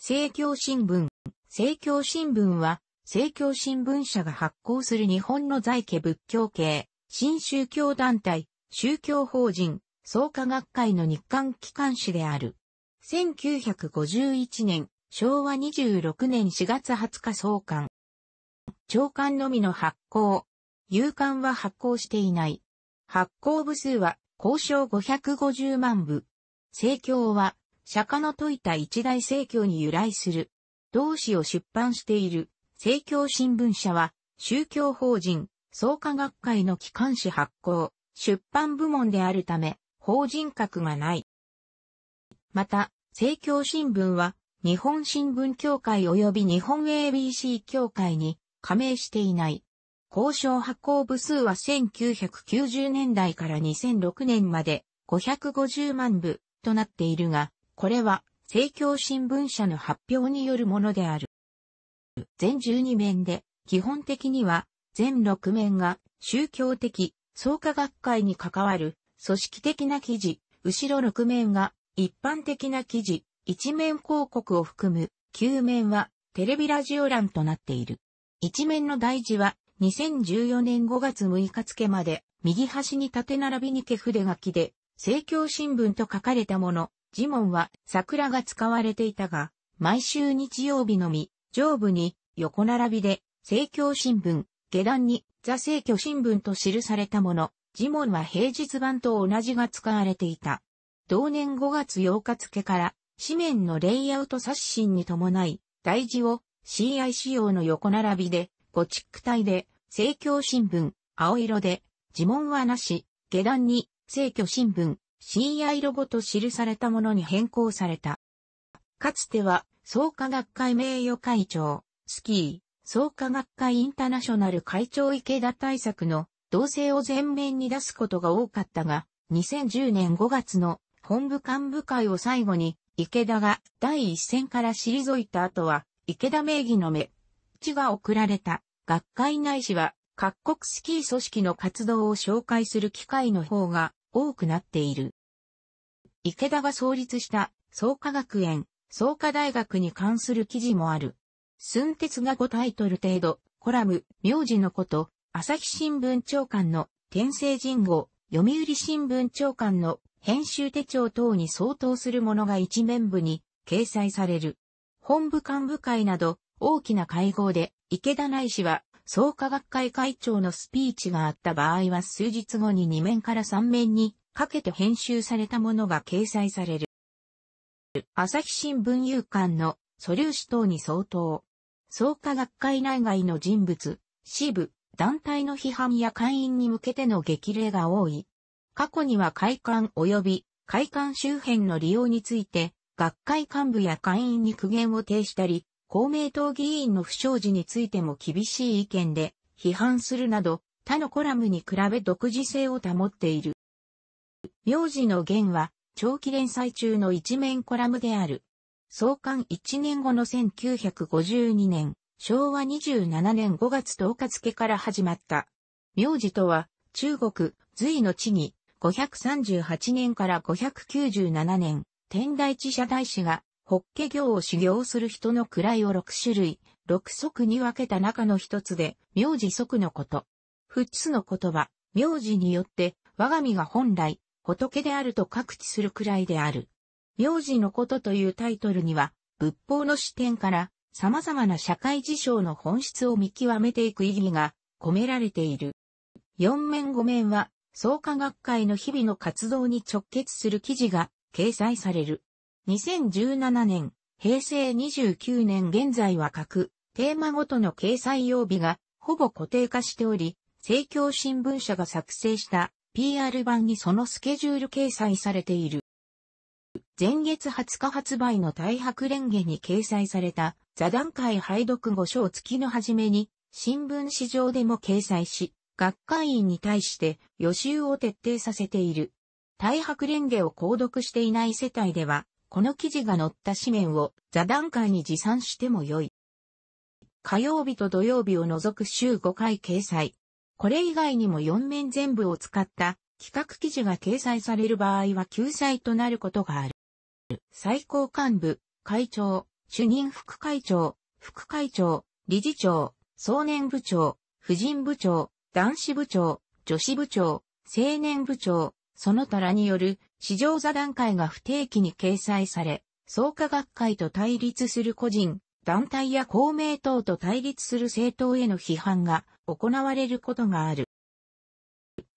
政教新聞。政教新聞は、政教新聞社が発行する日本の在家仏教系、新宗教団体、宗教法人、創価学会の日韓機関紙である。1951年、昭和26年4月20日創刊。長官のみの発行。有刊は発行していない。発行部数は、交渉550万部。政教は、釈迦の説いた一大聖教に由来する。同志を出版している、聖教新聞社は、宗教法人、創価学会の機関誌発行、出版部門であるため、法人格がない。また、聖教新聞は、日本新聞協会及び日本 ABC 協会に加盟していない。交渉発行部数は1990年代から2006年まで550万部となっているが、これは、政教新聞社の発表によるものである。全12面で、基本的には、全6面が、宗教的、創価学会に関わる、組織的な記事、後ろ6面が、一般的な記事、1面広告を含む、9面は、テレビラジオ欄となっている。1面の大事は、2014年5月6日付まで、右端に縦並びに手筆書きで、政教新聞と書かれたもの、ジモンは桜が使われていたが、毎週日曜日のみ、上部に横並びで、政教新聞、下段にザ政教新聞と記されたもの、ジモンは平日版と同じが使われていた。同年5月8日付から、紙面のレイアウト刷新に伴い、大事を CI 仕様の横並びで、ゴチック体で、政教新聞、青色で、自問はなし、下段に、政教新聞、CI ロゴと記されたものに変更された。かつては、創価学会名誉会長、スキー、創価学会インターナショナル会長池田対策の同性を前面に出すことが多かったが、2010年5月の本部幹部会を最後に、池田が第一線から退いた後は、池田名義の目、地が送られた。学会内紙は、各国スキー組織の活動を紹介する機会の方が多くなっている。池田が創立した創価学園、創価大学に関する記事もある。寸鉄が5タイトル程度、コラム、名字のこと、朝日新聞長官の天聖人号、読売新聞長官の編集手帳等に相当するものが一面部に掲載される。本部幹部会など大きな会合で池田内氏は創価学会会長のスピーチがあった場合は数日後に2面から3面にかけて編集されたものが掲載される。朝日新聞有刊の素粒子等に相当。創価学会内外の人物、支部、団体の批判や会員に向けての激励が多い。過去には会館及び会館周辺の利用について、学会幹部や会員に苦言を呈したり、公明党議員の不祥事についても厳しい意見で批判するなど、他のコラムに比べ独自性を保っている。名字の言は、長期連載中の一面コラムである。創刊1年後の1952年、昭和27年5月10日付から始まった。名字とは、中国、隋の地に、538年から597年、天台地社大使がホッケ行を修行する人の位を6種類、6足に分けた中の一つで、名字足のこと。仏つの言葉、名字によって、我が身が本来、仏であると各地するくらいである。名字のことというタイトルには、仏法の視点から、様々な社会事象の本質を見極めていく意義が込められている。4面5面は、創価学会の日々の活動に直結する記事が掲載される。2017年、平成29年現在は各、テーマごとの掲載曜日が、ほぼ固定化しており、政教新聞社が作成した PR 版にそのスケジュール掲載されている。前月20日発売の大白連華に掲載された座談会拝読後章月の初めに新聞市場でも掲載し、学会員に対して予習を徹底させている。大白蓮華を購読していない世帯ではこの記事が載った紙面を座談会に持参しても良い。火曜日と土曜日を除く週5回掲載。これ以外にも4面全部を使った企画記事が掲載される場合は救済となることがある。最高幹部、会長、主任副会長、副会長、理事長、総年部長、婦人部長、男子部長、女子部長、青年部長、その他らによる市場座談会が不定期に掲載され、創価学会と対立する個人、団体や公明党と対立する政党への批判が行われることがある。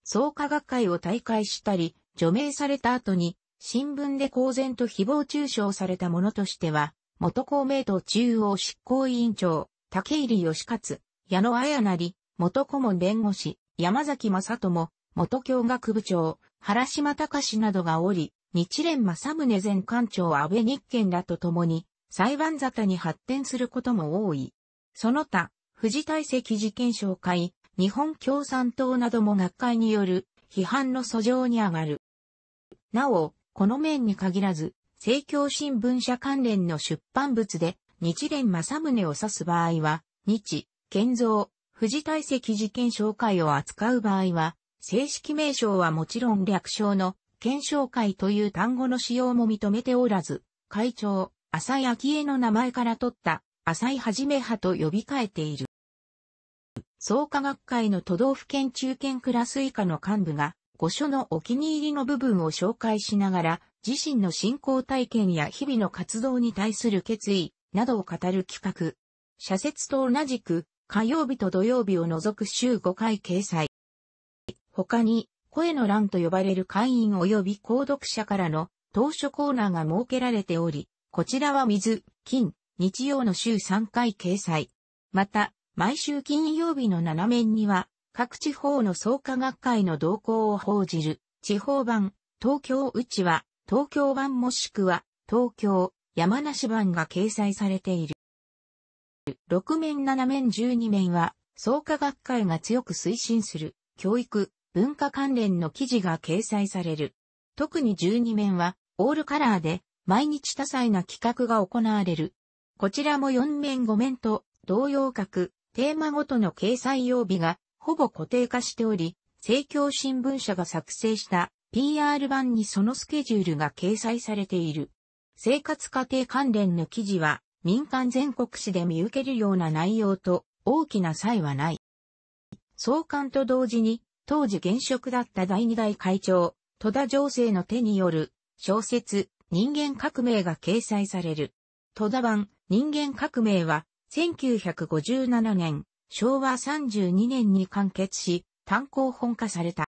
創価学会を退会したり、除名された後に、新聞で公然と誹謗中傷されたものとしては、元公明党中央執行委員長、竹入義勝、矢野綾成、元顧問弁護士、山崎正智、元教学部長、原島隆などがおり、日蓮正宗前官庁安倍日賢らと共に、裁判沙汰に発展することも多い。その他、富士大石事件紹介、日本共産党なども学会による批判の訴状に上がる。なお、この面に限らず、政教新聞社関連の出版物で、日蓮正宗を指す場合は、日、建造、富士大石事件紹介を扱う場合は、正式名称はもちろん略称の検証会という単語の使用も認めておらず、会長、浅井昭恵の名前から取った浅井はじめ派と呼び換えている。創価学会の都道府県中堅クラス以下の幹部が、御所のお気に入りの部分を紹介しながら、自身の信仰体験や日々の活動に対する決意などを語る企画。社説と同じく、火曜日と土曜日を除く週5回掲載。他に、声の欄と呼ばれる会員及び購読者からの投書コーナーが設けられており、こちらは水、金、日曜の週3回掲載。また、毎週金曜日の7面には、各地方の創価学会の動向を報じる、地方版、東京うちは、東京版もしくは、東京、山梨版が掲載されている。6面7面12面は、創価学会が強く推進する、教育、文化関連の記事が掲載される。特に12面は、オールカラーで、毎日多彩な企画が行われる。こちらも4面5面と、同様格、テーマごとの掲載曜日が、ほぼ固定化しており、政教新聞社が作成した PR 版にそのスケジュールが掲載されている。生活家庭関連の記事は民間全国紙で見受けるような内容と大きな差異はない。創刊と同時に当時現職だった第二代会長、戸田情勢の手による小説、人間革命が掲載される。戸田版、人間革命は、1957年、昭和32年に完結し、単行本化された。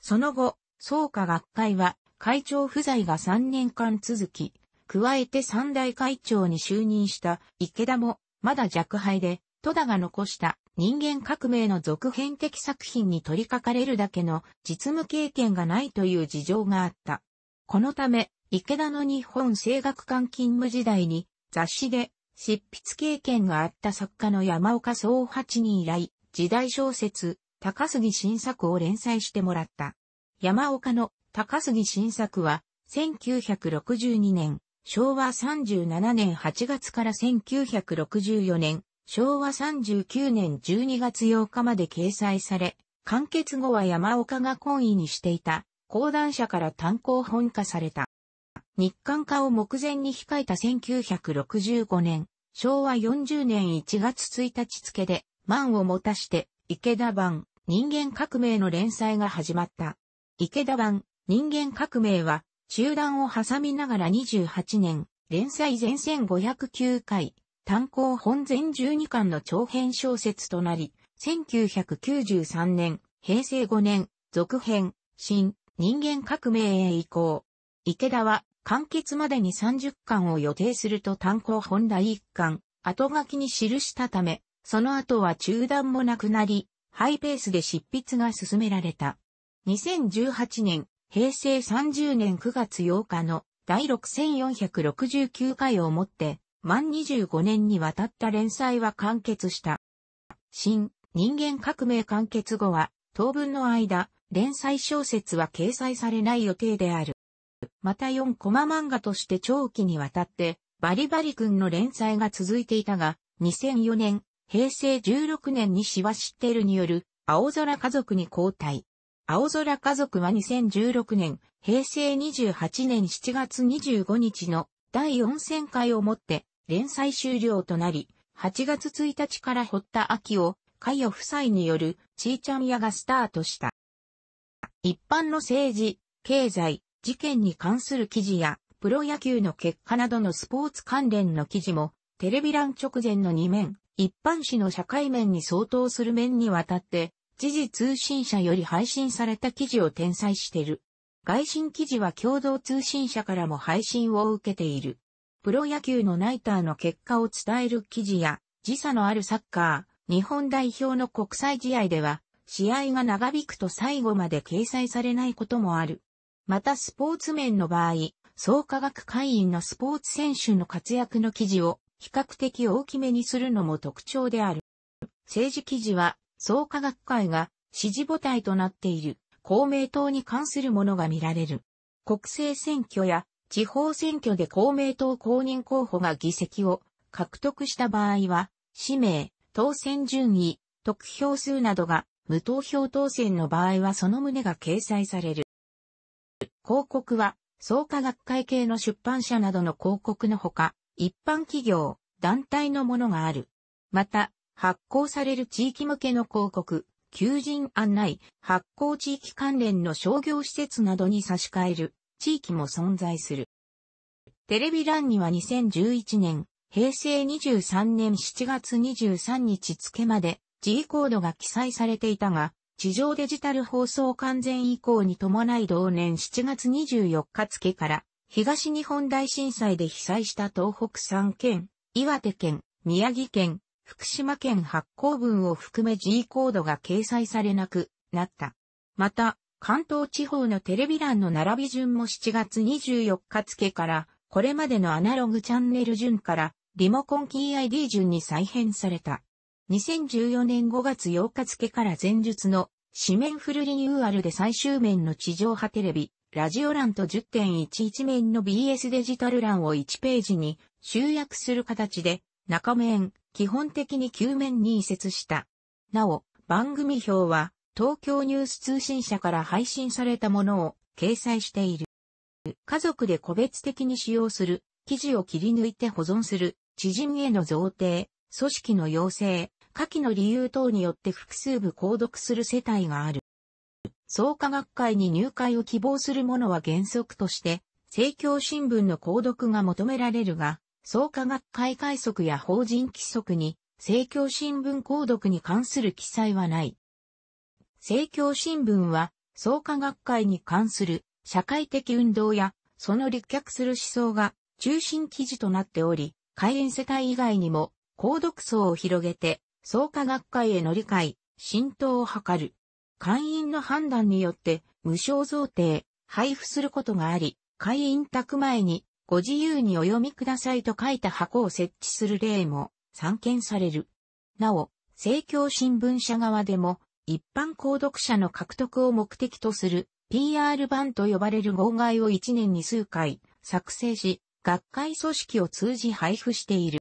その後、創価学会は、会長不在が3年間続き、加えて三大会長に就任した池田も、まだ弱敗で、戸田が残した人間革命の続編的作品に取り掛かれるだけの実務経験がないという事情があった。このため、池田の日本声楽館勤務時代に雑誌で執筆経験があった作家の山岡総八に依頼、時代小説、高杉晋作を連載してもらった。山岡の高杉晋作は、1962年、昭和37年8月から1964年昭和39年12月8日まで掲載され、完結後は山岡が懇意にしていた、講談社から単行本化された。日刊化を目前に控えた1965年、昭和40年1月1日付で、満を持たして、池田版、人間革命の連載が始まった。池田版、人間革命は、中断を挟みながら28年、連載全1509回、単行本全12巻の長編小説となり、1993年、平成5年、続編、新、人間革命へ移行。池田は、完結までに30巻を予定すると単行本第1巻、後書きに記したため、その後は中断もなくなり、ハイペースで執筆が進められた。2018年、平成30年9月8日の第6469回をもって、満25年にわたった連載は完結した。新、人間革命完結後は、当分の間、連載小説は掲載されない予定である。また4コマ漫画として長期にわたって、バリバリ君の連載が続いていたが、2004年、平成16年にシワシッテルによる、青空家族に交代。青空家族は2016年、平成28年7月25日の第4戦会回をもって連載終了となり、8月1日から堀田秋を、海を夫妻による、ちーちゃん屋がスタートした。一般の政治、経済、事件に関する記事や、プロ野球の結果などのスポーツ関連の記事も、テレビ欄直前の2面、一般紙の社会面に相当する面にわたって、時事通信社より配信された記事を転載している。外信記事は共同通信社からも配信を受けている。プロ野球のナイターの結果を伝える記事や、時差のあるサッカー、日本代表の国際試合では、試合が長引くと最後まで掲載されないこともある。またスポーツ面の場合、総科学会員のスポーツ選手の活躍の記事を比較的大きめにするのも特徴である。政治記事は、総科学会が支持母体となっている公明党に関するものが見られる。国政選挙や地方選挙で公明党公認候補が議席を獲得した場合は、氏名、当選順位、得票数などが無投票当選の場合はその旨が掲載される。広告は、創価学会系の出版社などの広告のほか、一般企業、団体のものがある。また、発行される地域向けの広告、求人案内、発行地域関連の商業施設などに差し替える地域も存在する。テレビ欄には2011年、平成23年7月23日付まで G コードが記載されていたが、地上デジタル放送完全移行に伴い同年7月24日付から東日本大震災で被災した東北3県、岩手県、宮城県、福島県発行分を含め G コードが掲載されなくなった。また、関東地方のテレビ欄の並び順も7月24日付から、これまでのアナログチャンネル順から、リモコンキー ID 順に再編された。2014年5月8日付から前述の、紙面フルリニューアルで最終面の地上波テレビ、ラジオ欄と10.11面の BS デジタル欄を1ページに集約する形で、中面、基本的に9面に移設した。なお、番組表は、東京ニュース通信社から配信されたものを掲載している。家族で個別的に使用する、記事を切り抜いて保存する、知人への贈呈、組織の要請、下記の理由等によって複数部購読する世帯がある。創価学会に入会を希望する者は原則として、政教新聞の購読が求められるが、創価学会会則や法人規則に、政教新聞購読に関する記載はない。政教新聞は、創価学会に関する社会的運動や、その立脚する思想が中心記事となっており、開園世帯以外にも、購読層を広げて、創価学会への理解、浸透を図る。会員の判断によって、無償贈呈、配布することがあり、会員宅前に、ご自由にお読みくださいと書いた箱を設置する例も、散見される。なお、政教新聞社側でも、一般購読者の獲得を目的とする PR 版と呼ばれる号外を1年に数回作成し、学会組織を通じ配布している。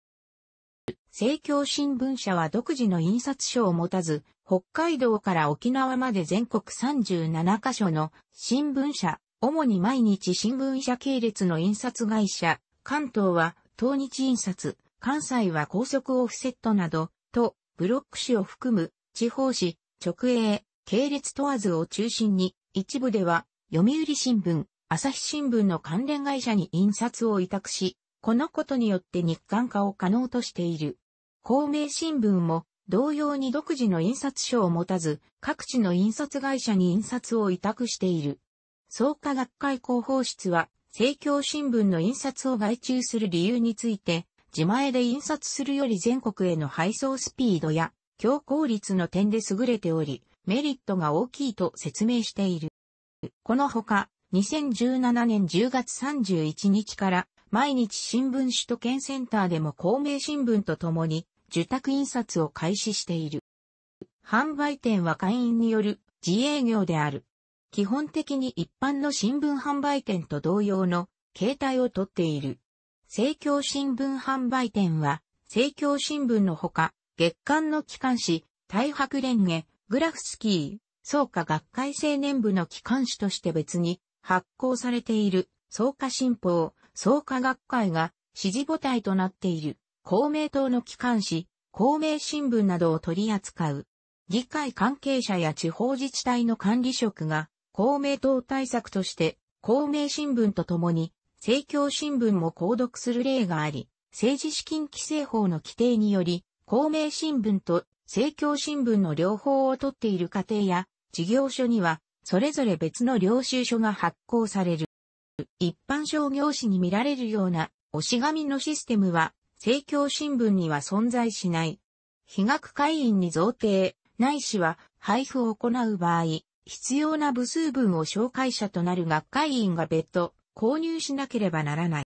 政教新聞社は独自の印刷所を持たず、北海道から沖縄まで全国37カ所の新聞社、主に毎日新聞社系列の印刷会社、関東は東日印刷、関西は高速オフセットなど、と、ブロック紙を含む地方紙、直営、系列問わずを中心に、一部では、読売新聞、朝日新聞の関連会社に印刷を委託し、このことによって日刊化を可能としている。公明新聞も、同様に独自の印刷所を持たず、各地の印刷会社に印刷を委託している。創価学会広報室は、政教新聞の印刷を外注する理由について、自前で印刷するより全国への配送スピードや、強効率の点で優れており、メリットが大きいと説明している。このほか、2017年10月31日から毎日新聞首都圏センターでも公明新聞とともに受託印刷を開始している。販売店は会員による自営業である。基本的に一般の新聞販売店と同様の形態をとっている。政教新聞販売店は、政教新聞のほか、月間の機関誌、大白連下、グラフスキー、創価学会青年部の機関誌として別に発行されている創価新報、創価学会が支持母体となっている公明党の機関誌、公明新聞などを取り扱う。議会関係者や地方自治体の管理職が公明党対策として公明新聞とともに政教新聞も購読する例があり、政治資金規正法の規定により公明新聞と政教新聞の両方を取っている家庭や事業所には、それぞれ別の領収書が発行される。一般商業誌に見られるような、押し紙のシステムは、政教新聞には存在しない。被学会員に贈呈、ないしは配布を行う場合、必要な部数分を紹介者となる学会員が別途購入しなければならない。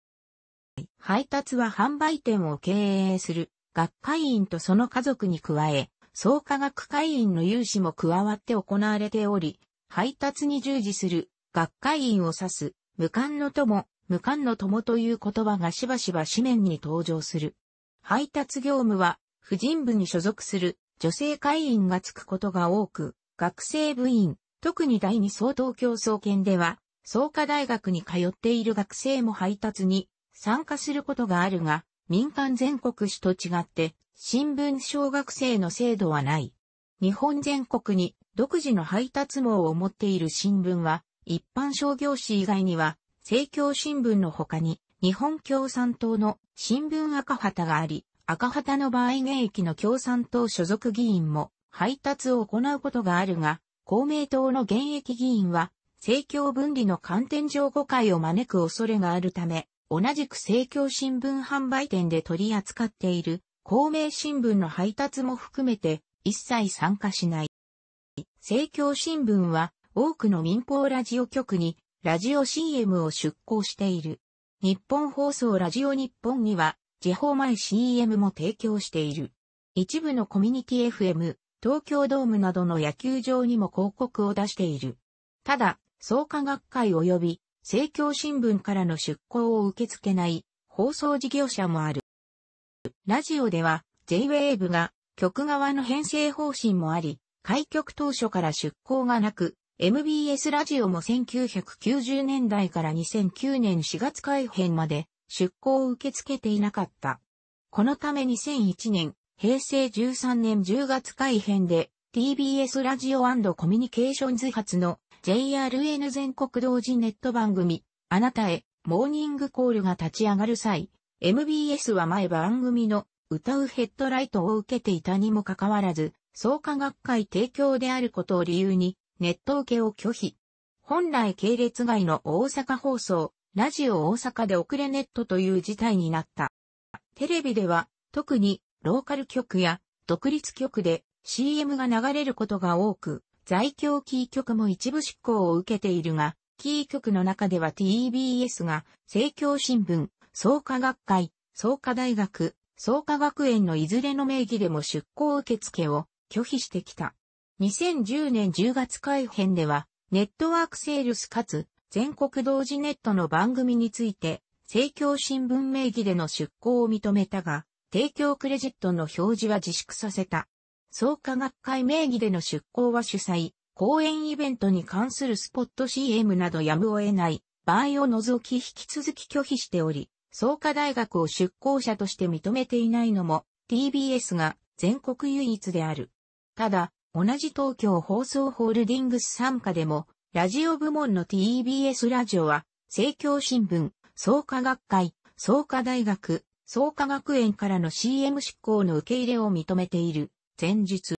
配達は販売店を経営する学会員とその家族に加え、創価学会員の有志も加わって行われており、配達に従事する学会員を指す無冠の友、無冠の友という言葉がしばしば紙面に登場する。配達業務は、婦人部に所属する女性会員がつくことが多く、学生部員、特に第二相当競争権では、創価大学に通っている学生も配達に参加することがあるが、民間全国紙と違って、新聞小学生の制度はない。日本全国に独自の配達網を持っている新聞は、一般商業紙以外には、政教新聞の他に、日本共産党の新聞赤旗があり、赤旗の場合現役の共産党所属議員も配達を行うことがあるが、公明党の現役議員は、政教分離の観点上誤解を招く恐れがあるため、同じく政教新聞販売店で取り扱っている公明新聞の配達も含めて一切参加しない。政教新聞は多くの民放ラジオ局にラジオ CM を出稿している。日本放送ラジオ日本には地方前 CM も提供している。一部のコミュニティ FM、東京ドームなどの野球場にも広告を出している。ただ、創価学会及び政教新聞からの出稿を受け付けない放送事業者もある。ラジオでは J-Wave が局側の編成方針もあり、開局当初から出稿がなく、MBS ラジオも1990年代から2009年4月改編まで出稿を受け付けていなかった。このため2001年、平成13年10月改編で TBS ラジオコミュニケーションズ発の JRN 全国同時ネット番組、あなたへ、モーニングコールが立ち上がる際、MBS は前番組の歌うヘッドライトを受けていたにもかかわらず、創価学会提供であることを理由に、ネット受けを拒否。本来系列外の大阪放送、ラジオ大阪で遅れネットという事態になった。テレビでは、特にローカル局や独立局で CM が流れることが多く、在京キー局も一部執行を受けているが、キー局の中では TBS が、政教新聞、創価学会、創価大学、創価学園のいずれの名義でも出向受付を拒否してきた。2010年10月改編では、ネットワークセールスかつ、全国同時ネットの番組について、政教新聞名義での出向を認めたが、提供クレジットの表示は自粛させた。創価学会名義での出向は主催、講演イベントに関するスポット CM などやむを得ない場合を除き引き続き拒否しており、創価大学を出向者として認めていないのも TBS が全国唯一である。ただ、同じ東京放送ホールディングス参加でも、ラジオ部門の TBS ラジオは、政教新聞、創価学会、創価大学、創価学園からの CM 執行の受け入れを認めている。前日。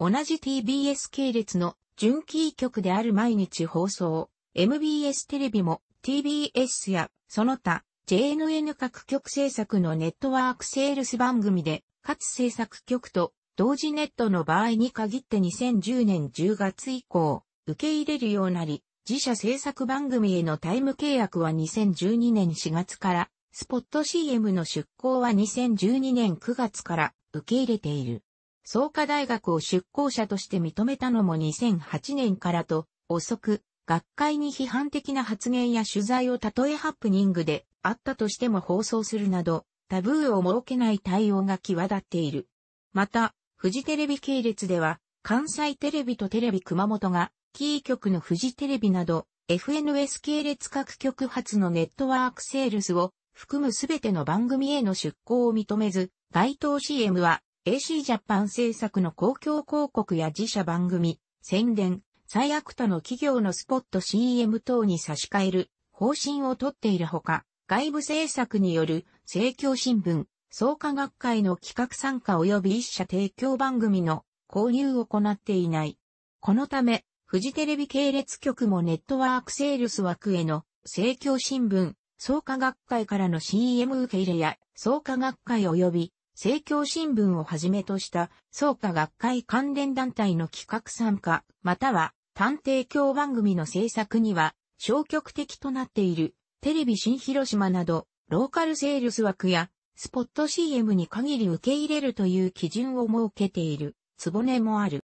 同じ TBS 系列の純キー局である毎日放送、MBS テレビも TBS やその他 JNN 各局制作のネットワークセールス番組で、かつ制作局と同時ネットの場合に限って2010年10月以降、受け入れるようなり、自社制作番組へのタイム契約は2012年4月から、スポット CM の出稿は2012年9月から受け入れている。創価大学を出向者として認めたのも2008年からと、遅く、学会に批判的な発言や取材をたとえハプニングであったとしても放送するなど、タブーを設けない対応が際立っている。また、フジテレビ系列では、関西テレビとテレビ熊本が、キー局のフジテレビなど、FNS 系列各局発のネットワークセールスを含むすべての番組への出向を認めず、該当 CM は AC ジャパン制作の公共広告や自社番組、宣伝、最悪他の企業のスポット CM 等に差し替える方針をとっているほか、外部政策による政教新聞、創価学会の企画参加及び一社提供番組の購入を行っていない。このため、フジテレビ系列局もネットワークセールス枠への政教新聞、創価学会からの CM 受け入れや、創価学会及び政教新聞をはじめとした創価学会関連団体の企画参加、または探偵教番組の制作には消極的となっているテレビ新広島などローカルセールス枠やスポット CM に限り受け入れるという基準を設けているつぼねもある。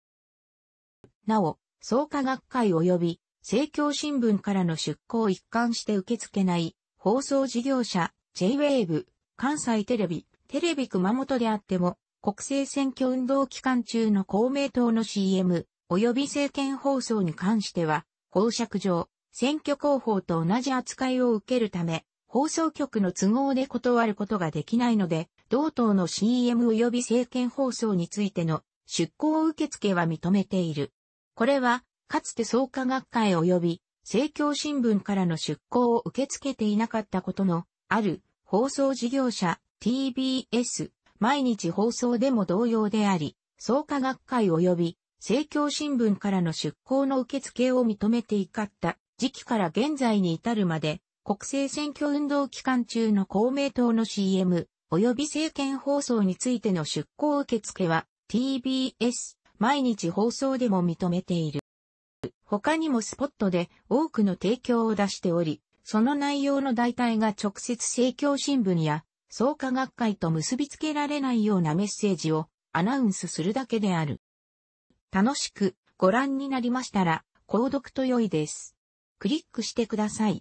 なお、創価学会及び政教新聞からの出向を一貫して受け付けない放送事業者 J-Wave 関西テレビテレビ熊本であっても、国政選挙運動期間中の公明党の CM、及び政見放送に関しては、公爵上、選挙広報と同じ扱いを受けるため、放送局の都合で断ることができないので、同党の CM 及び政見放送についての出向受付は認めている。これは、かつて創価学会及び政教新聞からの出向を受け付けていなかったことのある放送事業者 TBS、毎日放送でも同様であり、創価学会及び、政教新聞からの出向の受付を認めていかった時期から現在に至るまで、国政選挙運動期間中の公明党の CM、及び政権放送についての出向受付は、TBS、毎日放送でも認めている。他にもスポットで多くの提供を出しており、その内容の代替が直接政教新聞や創価学会と結びつけられないようなメッセージをアナウンスするだけである。楽しくご覧になりましたら、購読と良いです。クリックしてください。